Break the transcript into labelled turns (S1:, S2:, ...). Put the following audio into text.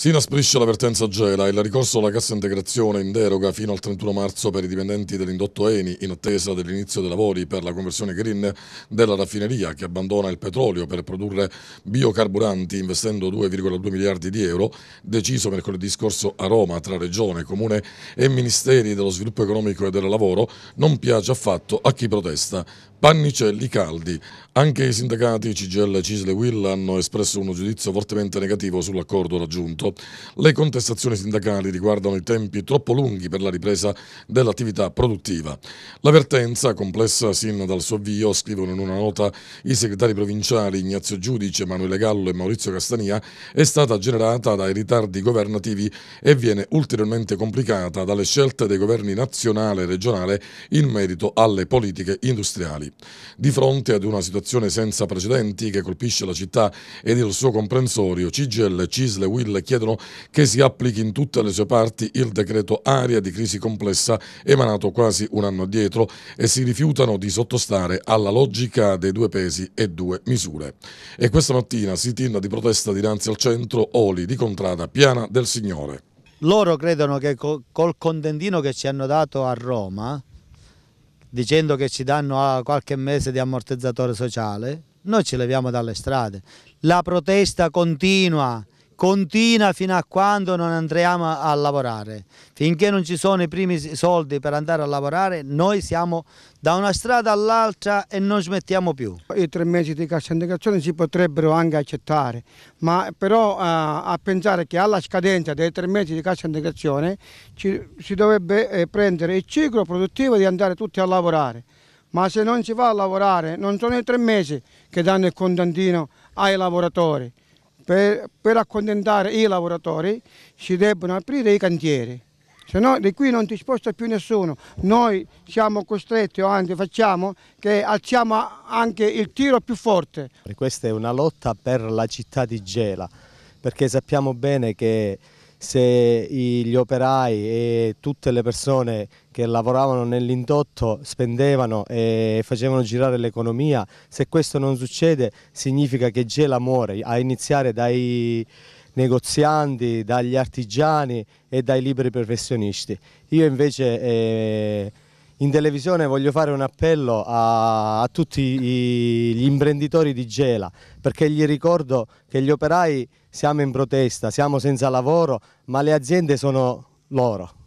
S1: Si inasprisce l'avvertenza Gela e il ricorso alla cassa integrazione in deroga fino al 31 marzo per i dipendenti dell'indotto Eni in attesa dell'inizio dei lavori per la conversione green della raffineria che abbandona il petrolio per produrre biocarburanti investendo 2,2 miliardi di euro, deciso mercoledì scorso a Roma tra Regione, Comune e Ministeri dello Sviluppo Economico e del Lavoro, non piace affatto a chi protesta. Pannicelli caldi. Anche i sindacati CGL, Cisle e Will hanno espresso uno giudizio fortemente negativo sull'accordo raggiunto. Le contestazioni sindacali riguardano i tempi troppo lunghi per la ripresa dell'attività produttiva. L'avvertenza, complessa sin dal suo avvio, scrivono in una nota i segretari provinciali Ignazio Giudice, Emanuele Gallo e Maurizio Castania, è stata generata dai ritardi governativi e viene ulteriormente complicata dalle scelte dei governi nazionale e regionale in merito alle politiche industriali. Di fronte ad una situazione senza precedenti che colpisce la città ed il suo comprensorio, Cigel, Cisle e Will chiedono che si applichi in tutte le sue parti il decreto aria di crisi complessa emanato quasi un anno addietro e si rifiutano di sottostare alla logica dei due pesi e due misure. E questa mattina si tinna di protesta dinanzi al centro Oli di Contrada Piana del Signore.
S2: Loro credono che col contentino che ci hanno dato a Roma dicendo che ci danno ah, qualche mese di ammortizzatore sociale, noi ci leviamo dalle strade. La protesta continua, continua fino a quando non andremo a lavorare. Finché non ci sono i primi soldi per andare
S3: a lavorare, noi siamo da una strada all'altra e non smettiamo più. I tre mesi di cassa integrazione si potrebbero anche accettare, ma però eh, a pensare che alla scadenza dei tre mesi di cassa integrazione ci, si dovrebbe eh, prendere il ciclo produttivo di andare tutti a lavorare. Ma se non si va a lavorare, non sono i tre mesi che danno il contantino ai lavoratori. Per, per accontentare i lavoratori si debbono aprire i cantieri, se no di qui non ti sposta più nessuno. Noi siamo costretti, o anzi facciamo, che alziamo anche il tiro più forte.
S4: Questa è una lotta per la città di Gela, perché sappiamo bene che se gli operai e tutte le persone che lavoravano nell'indotto spendevano e facevano girare l'economia, se questo non succede significa che gela muore, a iniziare dai negozianti, dagli artigiani e dai liberi professionisti. Io invece... Eh, in televisione voglio fare un appello a, a tutti i, gli imprenditori di Gela, perché gli ricordo che gli operai siamo in protesta, siamo senza lavoro, ma le aziende sono loro.